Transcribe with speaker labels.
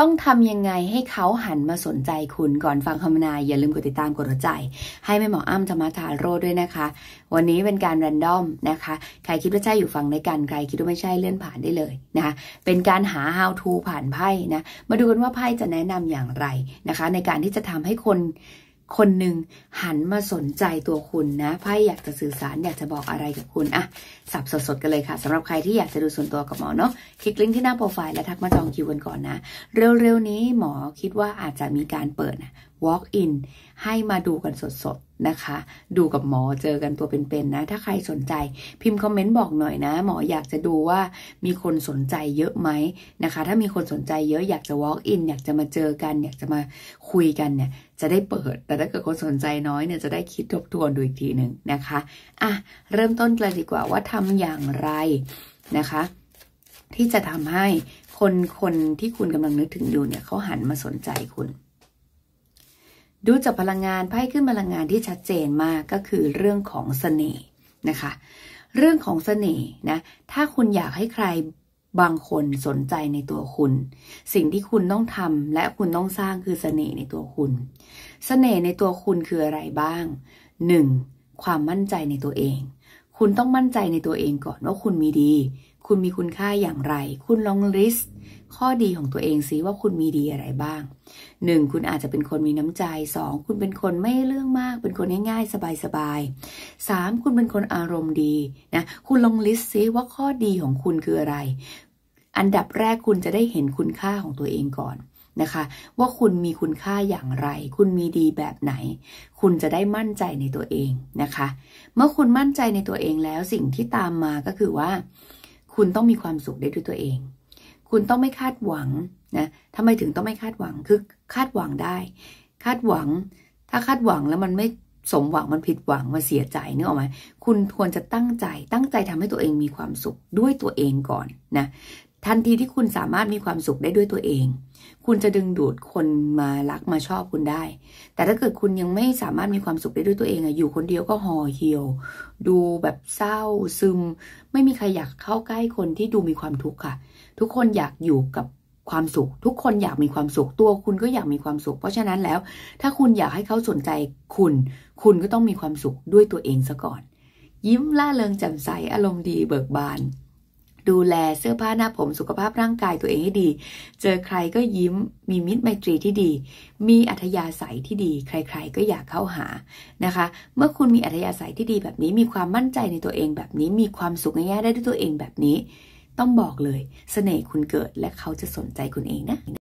Speaker 1: ต้องทำยังไงให้เขาหันมาสนใจคุณก่อนฟังคำนายอย่าลืมกดติดตามกดหัวใจให้แม่หมออ้ำธรรมทาโรด้วยนะคะ วันนี้เป็นการแรนดอมนะคะ ใครคิดว่าใช่อยู่ฟังในการใครคิดว่าไม่ใช่เลื่อนผ่านได้เลยนะคะเป็นการหา how to ผ่านไพ่นะ มาดูกันว่าไพ่จะแนะนำอย่างไรนะคะ ในการที่จะทำให้คนคนหนึ่งหันมาสนใจตัวคุณนะไพ่อยากจะสื่อสารอยากจะบอกอะไรกับคุณอะสับสดๆกันเลยค่ะสำหรับใครที่อยากจะดูส่วนตัวกับหมอเนาะคลิกลิงก์ที่หน้าโปรไฟล์ และทักมาจองคิวกันก่อนนะ เร็วๆนี้หมอคิดว่าอาจจะมีการเปิดนะ walk in ให้มาดูกันสดนะคะดูกับหมอเจอกันตัวเป็นๆนะ ถ้าใครสนใจพิมพ์คอมเมนต์บอกหน่อยนะ หมอ อยากจะดูว่ามีคนสนใจเยอะไหมนะคะถ้ามีคนสนใจเยอะอยากจะ walk in อยากจะมาเจอกัน อยากจะมาคุยกันเนี่ยจะได้เปิดแต่ถ้าเกิดคนสนใจน้อยเนี่ยจะได้คิดทบทวนดูอีกทีหนึ่งนะคะอ่ะเริ่มต้นกันดีกว่าว่าทำอย่างไรนะคะ ที่จะทำให้คนคนที่คุณกำลังนึกถึงอยู่เนี่ยเขาหันมาสนใจคุณดูจากพลังงานไพ่ขึ้นพลังงานที่ชัดเจนมากก็คือเรื่องของสเสน่ห์นะคะ เรื่องของสเสน่ห์นะถ้าคุณอยากให้ใครบางคนสนใจในตัวคุณ สิ่งที่คุณต้องทำและคุณต้องสร้างคือสเสน่ห์ในตัวคุณสเสน่ห์ในตัวคุณคืออะไรบ้าง 1. ความมั่นใจในตัวเองคุณต้องมั่นใจในตัวเองก่อนว่าคุณมีดี คุณมีคุณค่าอย่างไร คุณลองลิสต์ข้อดีของตัวเองซิว่าคุณมีดีอะไรบ้าง 1. คุณอาจจะเป็นคนมีน้ำใจ 2. คุณเป็นคนไม่เรื่องมาก เป็นคนง่ายๆ สบายๆ 3. คุณเป็นคนอารมณ์ดีนะ คุณลองลิสต์ซิว่าข้อดีของคุณคืออะไร อันดับแรกคุณจะได้เห็นคุณค่าของตัวเองก่อนนะคะว่าคุณมีคุณค่าอย่างไร คุณมีดีแบบไหน คุณจะได้มั่นใจในตัวเองนะคะ เมื่อคุณมั่นใจในตัวเองแล้วสิ่งที่ตามมาก็คือว่า คุณต้องมีความสุขได้ด้วยตัวเอง คุณต้องไม่คาดหวัง นะ ทำไมถึงต้องไม่คาดหวัง คือคาดหวังได้ คาดหวัง ถ้าคาดหวังแล้วมันไม่สมหวังมันผิดหวัง มันเสียใจเนึกออกไหมคุณควรจะตั้งใจ ตั้งใจทำให้ตัวเองมีความสุขด้วยตัวเองก่อนนะทันที ที่คุณสามารถมีความสุขได้ด้วยตัวเอง คุณจะดึงดูดคนมารักมาชอบคุณได้ แต่ถ้าเกิดคุณยังไม่สามารถมีความสุขได้ด้วยตัวเองอะอยู่คนเดียวก็ห่อเหี่ยว ดูแบบเศร้าซึม ไม่มีใครอยากเข้าใกล้คนที่ดูมีความทุกข์ค่ะ ทุกคนอยากอยู่กับความสุข ทุกคนอยากมีความสุข ตัว คุณก็อยากมีความสุข เพราะฉะนั้นแล้ว ถ้าคุณอยากให้เขาสนใจคุณ คุณก็ต้องมีความสุขด้วยตัวเองซะก่อน ยิ้มล่าเริงแจ่มใส อารมณ์ดีเบิกบานดูแลเสื้อผ้าหน้าผมสุขภาพร่างกายตัวเองให้ดี เจอใครก็ยิ้มมีมิตรไมตรีที่ดี มีอัธยาศัยที่ดี ใครๆก็อยากเข้าหานะคะ เมื่อคุณมีอัธยาศัยที่ดีแบบนี้ มีความมั่นใจในตัวเองแบบนี้ มีความสุขง่ายๆได้ด้วยตัวเองแบบนี้ ต้องบอกเลยสเสน่ห์คุณเกิดและเขาจะสนใจคุณเองนะ